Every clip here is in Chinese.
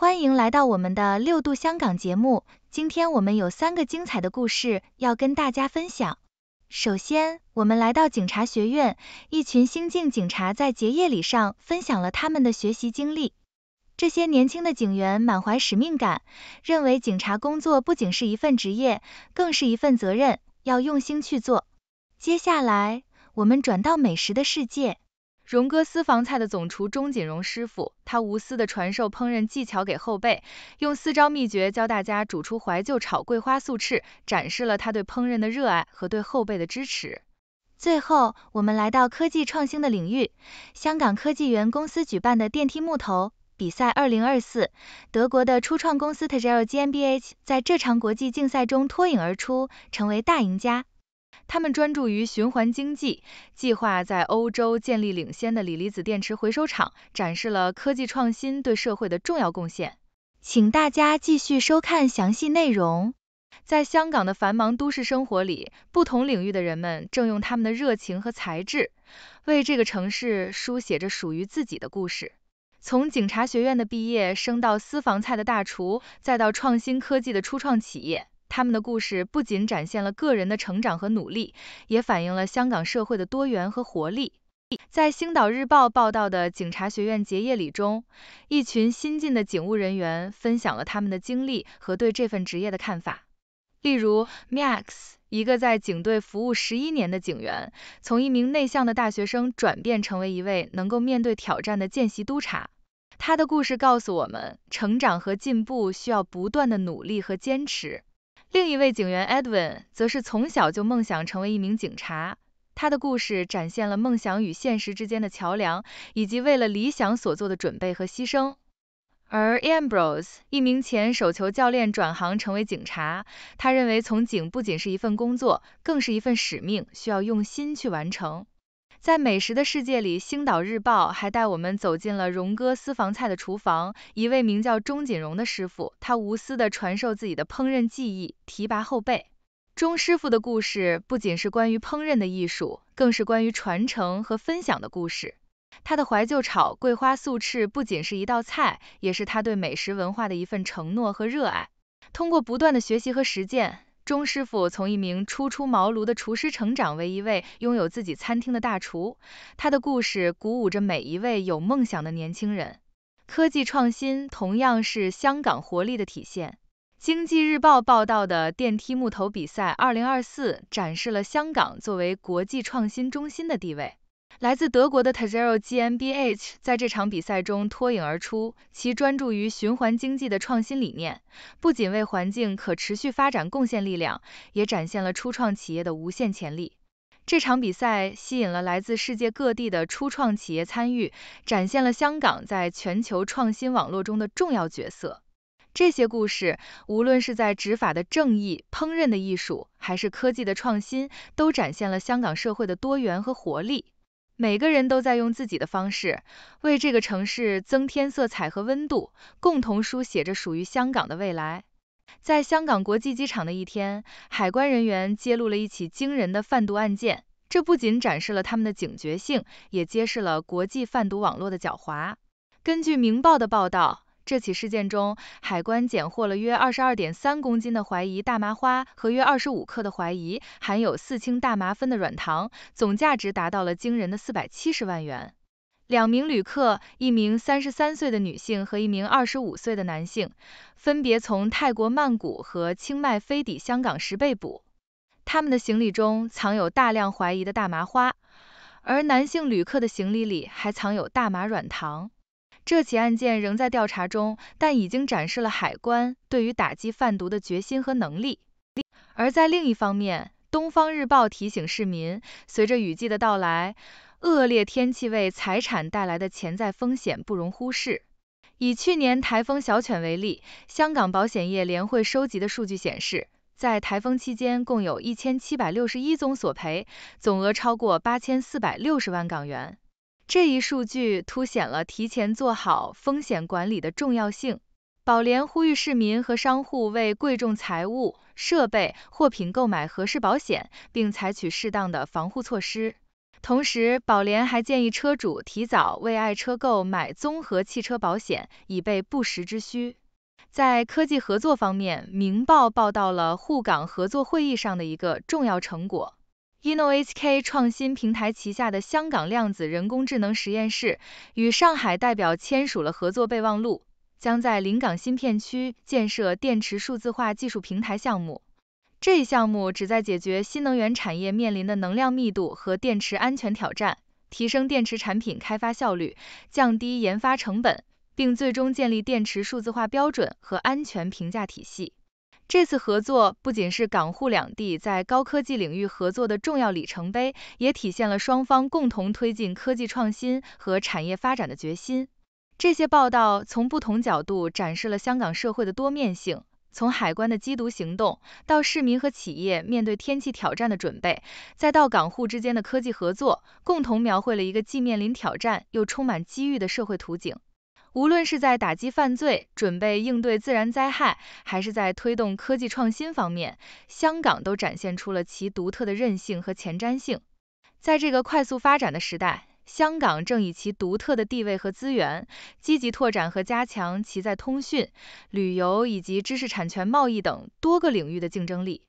欢迎来到我们的六度香港节目，今天我们有三个精彩的故事要跟大家分享。首先，我们来到警察学院，一群新晋警察在结业礼上分享了他们的学习经历。这些年轻的警员满怀使命感，认为警察工作不仅是一份职业，更是一份责任，要用心去做。接下来，我们转到美食的世界。荣哥私房菜的总厨钟锦荣师傅，他无私的传授烹饪技巧给后辈，用四招秘诀教大家煮出怀旧炒桂花素翅，展示了他对烹饪的热爱和对后辈的支持。最后，我们来到科技创新的领域，香港科技园公司举办的电梯木头比赛2024，德国的初创公司 Tiger GmbH 在这场国际竞赛中脱颖而出，成为大赢家。他们专注于循环经济，计划在欧洲建立领先的锂离子电池回收厂，展示了科技创新对社会的重要贡献。请大家继续收看详细内容。在香港的繁忙都市生活里，不同领域的人们正用他们的热情和才智，为这个城市书写着属于自己的故事。从警察学院的毕业生到私房菜的大厨，再到创新科技的初创企业。他们的故事不仅展现了个人的成长和努力，也反映了香港社会的多元和活力。在《星岛日报》报道的警察学院结业礼中，一群新进的警务人员分享了他们的经历和对这份职业的看法。例如，Max，一个在警队服务十一年的警员，从一名内向的大学生转变成为一位能够面对挑战的见习督察。他的故事告诉我们，成长和进步需要不断的努力和坚持。另一位警员 Edwin 则是从小就梦想成为一名警察，他的故事展现了梦想与现实之间的桥梁，以及为了理想所做的准备和牺牲。而 Ambrose 一名前手球教练转行成为警察，他认为从警不仅是一份工作，更是一份使命，需要用心去完成。在美食的世界里，《星岛日报》还带我们走进了荣哥私房菜的厨房。一位名叫钟锦荣的师傅，他无私地传授自己的烹饪技艺，提拔后辈。钟师傅的故事不仅是关于烹饪的艺术，更是关于传承和分享的故事。他的怀旧炒桂花素翅不仅是一道菜，也是他对美食文化的一份承诺和热爱。通过不断的学习和实践。钟师傅从一名初出茅庐的厨师成长为一位拥有自己餐厅的大厨，他的故事鼓舞着每一位有梦想的年轻人。科技创新同样是香港活力的体现。《经济日报》报道的“电梯木头比赛 2024” 展示了香港作为国际创新中心的地位。来自德国的 Tzero GMBH 在这场比赛中脱颖而出，其专注于循环经济的创新理念，不仅为环境可持续发展贡献力量，也展现了初创企业的无限潜力。这场比赛吸引了来自世界各地的初创企业参与，展现了香港在全球创新网络中的重要角色。这些故事，无论是在执法的正义、烹饪的艺术，还是科技的创新，都展现了香港社会的多元和活力。每个人都在用自己的方式为这个城市增添色彩和温度，共同书写着属于香港的未来。在香港国际机场的一天，海关人员揭露了一起惊人的贩毒案件，这不仅展示了他们的警觉性，也揭示了国际贩毒网络的狡猾。根据《明报》的报道。这起事件中，海关缴获了约二十二点三公斤的怀疑大麻花和约二十五克的怀疑含有四氢大麻酚的软糖，总价值达到了惊人的四百七十万元。两名旅客，一名三十三岁的女性和一名二十五岁的男性，分别从泰国曼谷和清迈飞抵香港时被捕。他们的行李中藏有大量怀疑的大麻花，而男性旅客的行李里还藏有大麻软糖。这起案件仍在调查中，但已经展示了海关对于打击贩毒的决心和能力。而在另一方面，《东方日报》提醒市民，随着雨季的到来，恶劣天气为财产带来的潜在风险不容忽视。以去年台风“小犬”为例，香港保险业联会收集的数据显示，在台风期间共有一千七百六十一宗索赔，总额超过八千四百六十万港元。这一数据凸显了提前做好风险管理的重要性。保联呼吁市民和商户为贵重财物、设备、货品购买合适保险，并采取适当的防护措施。同时，保联还建议车主提早为爱车购买综合汽车保险，以备不时之需。在科技合作方面，《明报》报道了沪港合作会议上的一个重要成果。Tino HK 创新平台旗下的香港量子人工智能实验室与上海代表签署了合作备忘录，将在临港新片区建设电池数字化技术平台项目。这一项目旨在解决新能源产业面临的能量密度和电池安全挑战，提升电池产品开发效率，降低研发成本，并最终建立电池数字化标准和安全评价体系。这次合作不仅是港沪两地在高科技领域合作的重要里程碑，也体现了双方共同推进科技创新和产业发展的决心。这些报道从不同角度展示了香港社会的多面性，从海关的缉毒行动，到市民和企业面对天气挑战的准备，再到港沪之间的科技合作，共同描绘了一个既面临挑战又充满机遇的社会图景。无论是在打击犯罪、准备应对自然灾害，还是在推动科技创新方面，香港都展现出了其独特的韧性和前瞻性。在这个快速发展的时代，香港正以其独特的地位和资源，积极拓展和加强其在通讯、旅游以及知识产权贸易等多个领域的竞争力。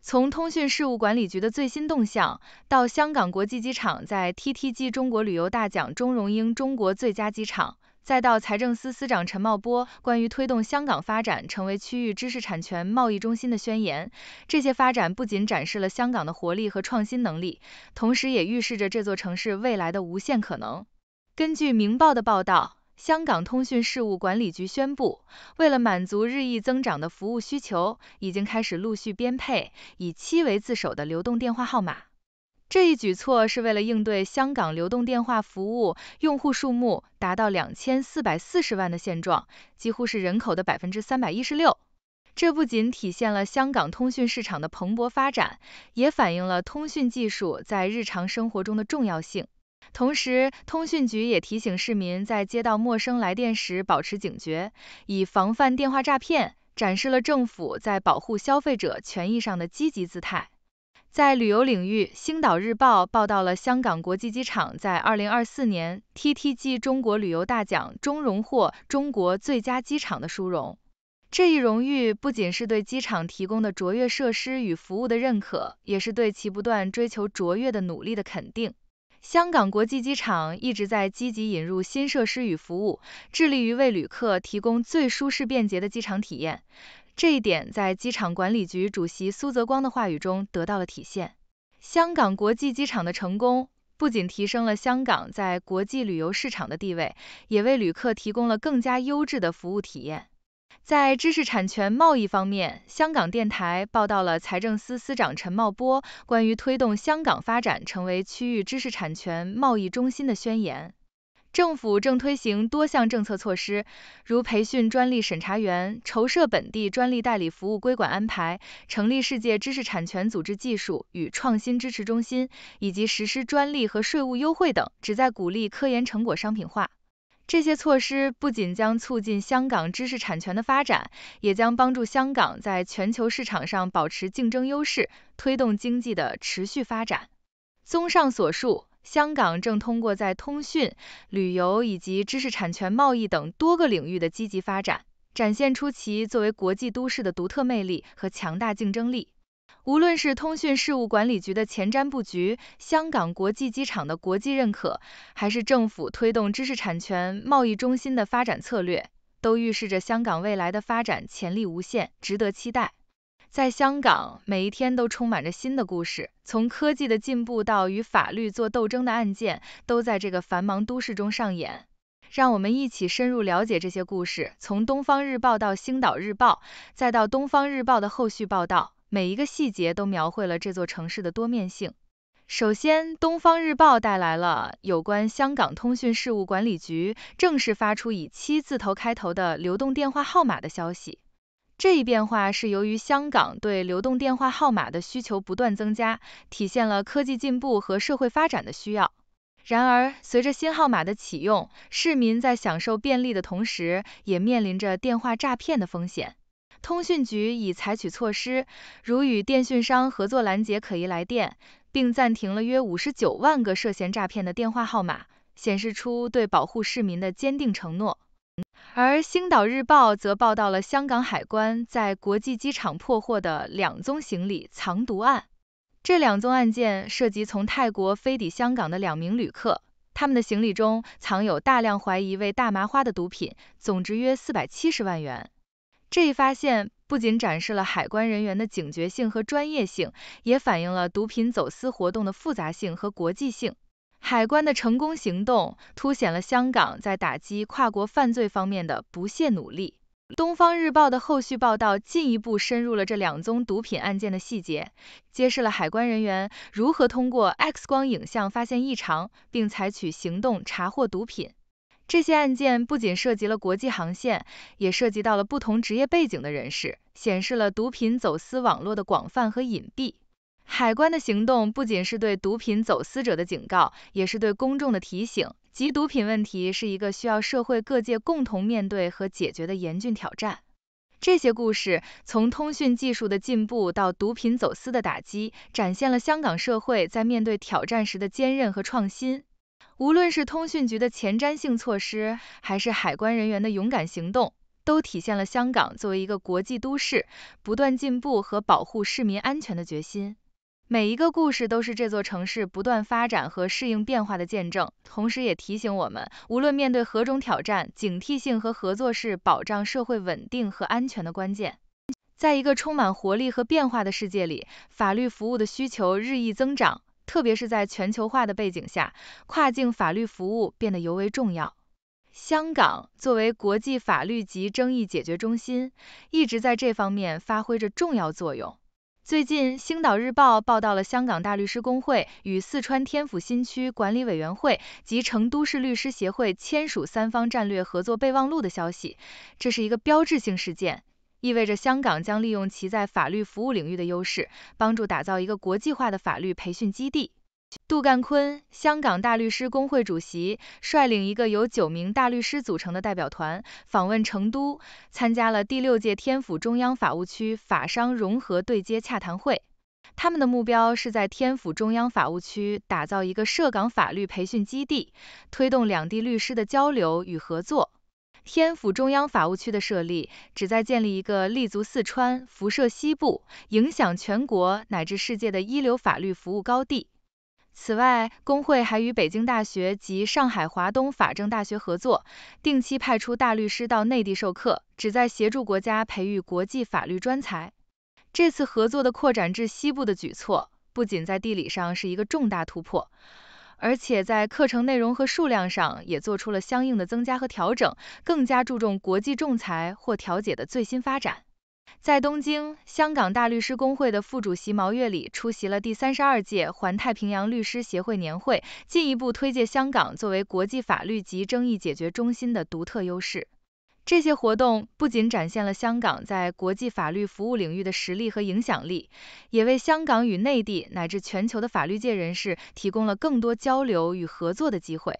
从通讯事务管理局的最新动向，到香港国际机场在 TTG 中国旅游大奖中荣膺“中国最佳机场”。再到财政司司长陈茂波关于推动香港发展成为区域知识产权贸易中心的宣言，这些发展不仅展示了香港的活力和创新能力，同时也预示着这座城市未来的无限可能。根据《明报》的报道，香港通讯事务管理局宣布，为了满足日益增长的服务需求，已经开始陆续编配以“七”为字首的流动电话号码。这一举措是为了应对香港流动电话服务用户数目达到两千四百四十万的现状，几乎是人口的百分之三百一十六。这不仅体现了香港通讯市场的蓬勃发展，也反映了通讯技术在日常生活中的重要性。同时，通讯局也提醒市民在接到陌生来电时保持警觉，以防范电话诈骗，展示了政府在保护消费者权益上的积极姿态。在旅游领域，《星岛日报》报道了香港国际机场在2024年 TTG 中国旅游大奖中荣获“中国最佳机场”的殊荣。这一荣誉不仅是对机场提供的卓越设施与服务的认可，也是对其不断追求卓越的努力的肯定。香港国际机场一直在积极引入新设施与服务，致力于为旅客提供最舒适便捷的机场体验。这一点在机场管理局主席苏泽光的话语中得到了体现。香港国际机场的成功不仅提升了香港在国际旅游市场的地位，也为旅客提供了更加优质的服务体验。在知识产权贸易方面，香港电台报道了财政司司长陈茂波关于推动香港发展成为区域知识产权贸易中心的宣言。政府正推行多项政策措施，如培训专利审查员、筹设本地专利代理服务规管安排、成立世界知识产权组织技术与创新支持中心，以及实施专利和税务优惠等，旨在鼓励科研成果商品化。这些措施不仅将促进香港知识产权的发展，也将帮助香港在全球市场上保持竞争优势，推动经济的持续发展。综上所述。香港正通过在通讯、旅游以及知识产权贸易等多个领域的积极发展，展现出其作为国际都市的独特魅力和强大竞争力。无论是通讯事务管理局的前瞻布局、香港国际机场的国际认可，还是政府推动知识产权贸易中心的发展策略，都预示着香港未来的发展潜力无限，值得期待。在香港，每一天都充满着新的故事。从科技的进步到与法律做斗争的案件，都在这个繁忙都市中上演。让我们一起深入了解这些故事。从《东方日报》到《星岛日报》，再到《东方日报》的后续报道，每一个细节都描绘了这座城市的多面性。首先，《东方日报》带来了有关香港通讯事务管理局正式发出以七字头开头的流动电话号码的消息。这一变化是由于香港对流动电话号码的需求不断增加，体现了科技进步和社会发展的需要。然而，随着新号码的启用，市民在享受便利的同时，也面临着电话诈骗的风险。通讯局已采取措施，如与电讯商合作拦截可疑来电，并暂停了约五十九万个涉嫌诈骗的电话号码，显示出对保护市民的坚定承诺。而《星岛日报》则报道了香港海关在国际机场破获的两宗行李藏毒案。这两宗案件涉及从泰国飞抵香港的两名旅客，他们的行李中藏有大量怀疑为大麻花的毒品，总值约四百七十万元。这一发现不仅展示了海关人员的警觉性和专业性，也反映了毒品走私活动的复杂性和国际性。海关的成功行动凸显了香港在打击跨国犯罪方面的不懈努力。《东方日报》的后续报道进一步深入了这两宗毒品案件的细节，揭示了海关人员如何通过 X 光影像发现异常，并采取行动查获毒品。这些案件不仅涉及了国际航线，也涉及到了不同职业背景的人士，显示了毒品走私网络的广泛和隐蔽。海关的行动不仅是对毒品走私者的警告，也是对公众的提醒。缉毒品问题是一个需要社会各界共同面对和解决的严峻挑战。这些故事从通讯技术的进步到毒品走私的打击，展现了香港社会在面对挑战时的坚韧和创新。无论是通讯局的前瞻性措施，还是海关人员的勇敢行动，都体现了香港作为一个国际都市不断进步和保护市民安全的决心。每一个故事都是这座城市不断发展和适应变化的见证，同时也提醒我们，无论面对何种挑战，警惕性和合作是保障社会稳定和安全的关键。在一个充满活力和变化的世界里，法律服务的需求日益增长，特别是在全球化的背景下，跨境法律服务变得尤为重要。香港作为国际法律及争议解决中心，一直在这方面发挥着重要作用。最近，《星岛日报》报道了香港大律师工会与四川天府新区管理委员会及成都市律师协会签署三方战略合作备忘录的消息。这是一个标志性事件，意味着香港将利用其在法律服务领域的优势，帮助打造一个国际化的法律培训基地。杜干坤，香港大律师工会主席，率领一个由九名大律师组成的代表团，访问成都，参加了第六届天府中央法务区法商融合对接洽谈会。他们的目标是在天府中央法务区打造一个涉港法律培训基地，推动两地律师的交流与合作。天府中央法务区的设立，旨在建立一个立足四川、辐射西部、影响全国乃至世界的一流法律服务高地。此外，工会还与北京大学及上海华东法政大学合作，定期派出大律师到内地授课，旨在协助国家培育国际法律专才。这次合作的扩展至西部的举措，不仅在地理上是一个重大突破，而且在课程内容和数量上也做出了相应的增加和调整，更加注重国际仲裁或调解的最新发展。在东京，香港大律师工会的副主席毛月里出席了第三十二届环太平洋律师协会年会，进一步推介香港作为国际法律及争议解决中心的独特优势。这些活动不仅展现了香港在国际法律服务领域的实力和影响力，也为香港与内地乃至全球的法律界人士提供了更多交流与合作的机会。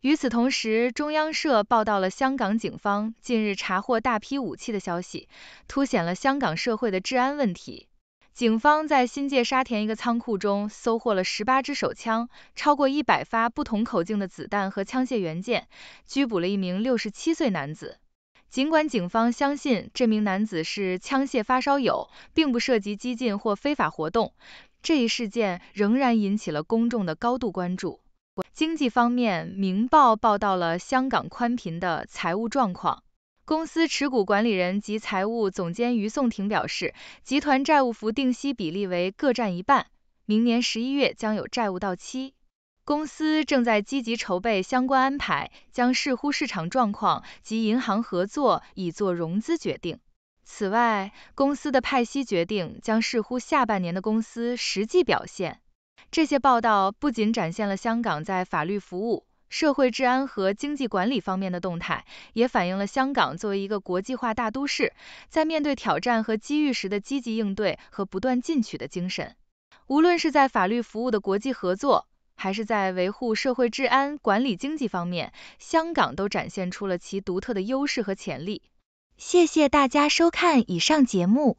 与此同时，中央社报道了香港警方近日查获大批武器的消息，凸显了香港社会的治安问题。警方在新界沙田一个仓库中搜获了十八支手枪、超过一百发不同口径的子弹和枪械元件，拘捕了一名六十七岁男子。尽管警方相信这名男子是枪械发烧友，并不涉及激进或非法活动，这一事件仍然引起了公众的高度关注。经济方面，《明报》报道了香港宽频的财务状况。公司持股管理人及财务总监于颂庭表示，集团债务浮定息比例为各占一半，明年十一月将有债务到期。公司正在积极筹备相关安排，将视乎市场状况及银行合作，以做融资决定。此外，公司的派息决定将视乎下半年的公司实际表现。这些报道不仅展现了香港在法律服务、社会治安和经济管理方面的动态，也反映了香港作为一个国际化大都市，在面对挑战和机遇时的积极应对和不断进取的精神。无论是在法律服务的国际合作，还是在维护社会治安、管理经济方面，香港都展现出了其独特的优势和潜力。谢谢大家收看以上节目。